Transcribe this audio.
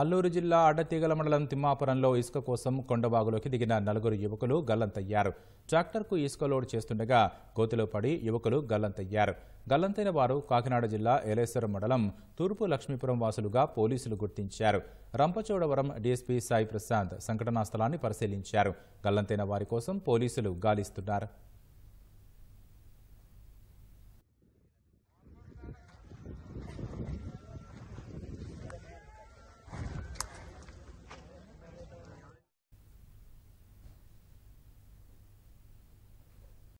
అల్లూరు జిల్లా అడ్డతీగల మండలం తిమ్మాపురంలో ఇసుక కోసం కొండబాగులోకి దిగిన నలుగురు యువకులు గల్లంతయ్యారు ట్రాక్టర్కు ఇసుక లోడ్ చేస్తుండగా గోతిలో పడి యువకులు గల్లంతయ్యారు గల్లంతైన వారు కాకినాడ జిల్లా ఏలేశ్వరం మండలం తూర్పు లక్ష్మీపురం వాసులుగా పోలీసులు గుర్తించారు రంపచోడవరం డీఎస్పీ సాయి ప్రశాంత్ సంఘటనా స్థలాన్ని పరిశీలించారు గల్లంతైన వారి కోసం పోలీసులు గాలిస్తున్నారు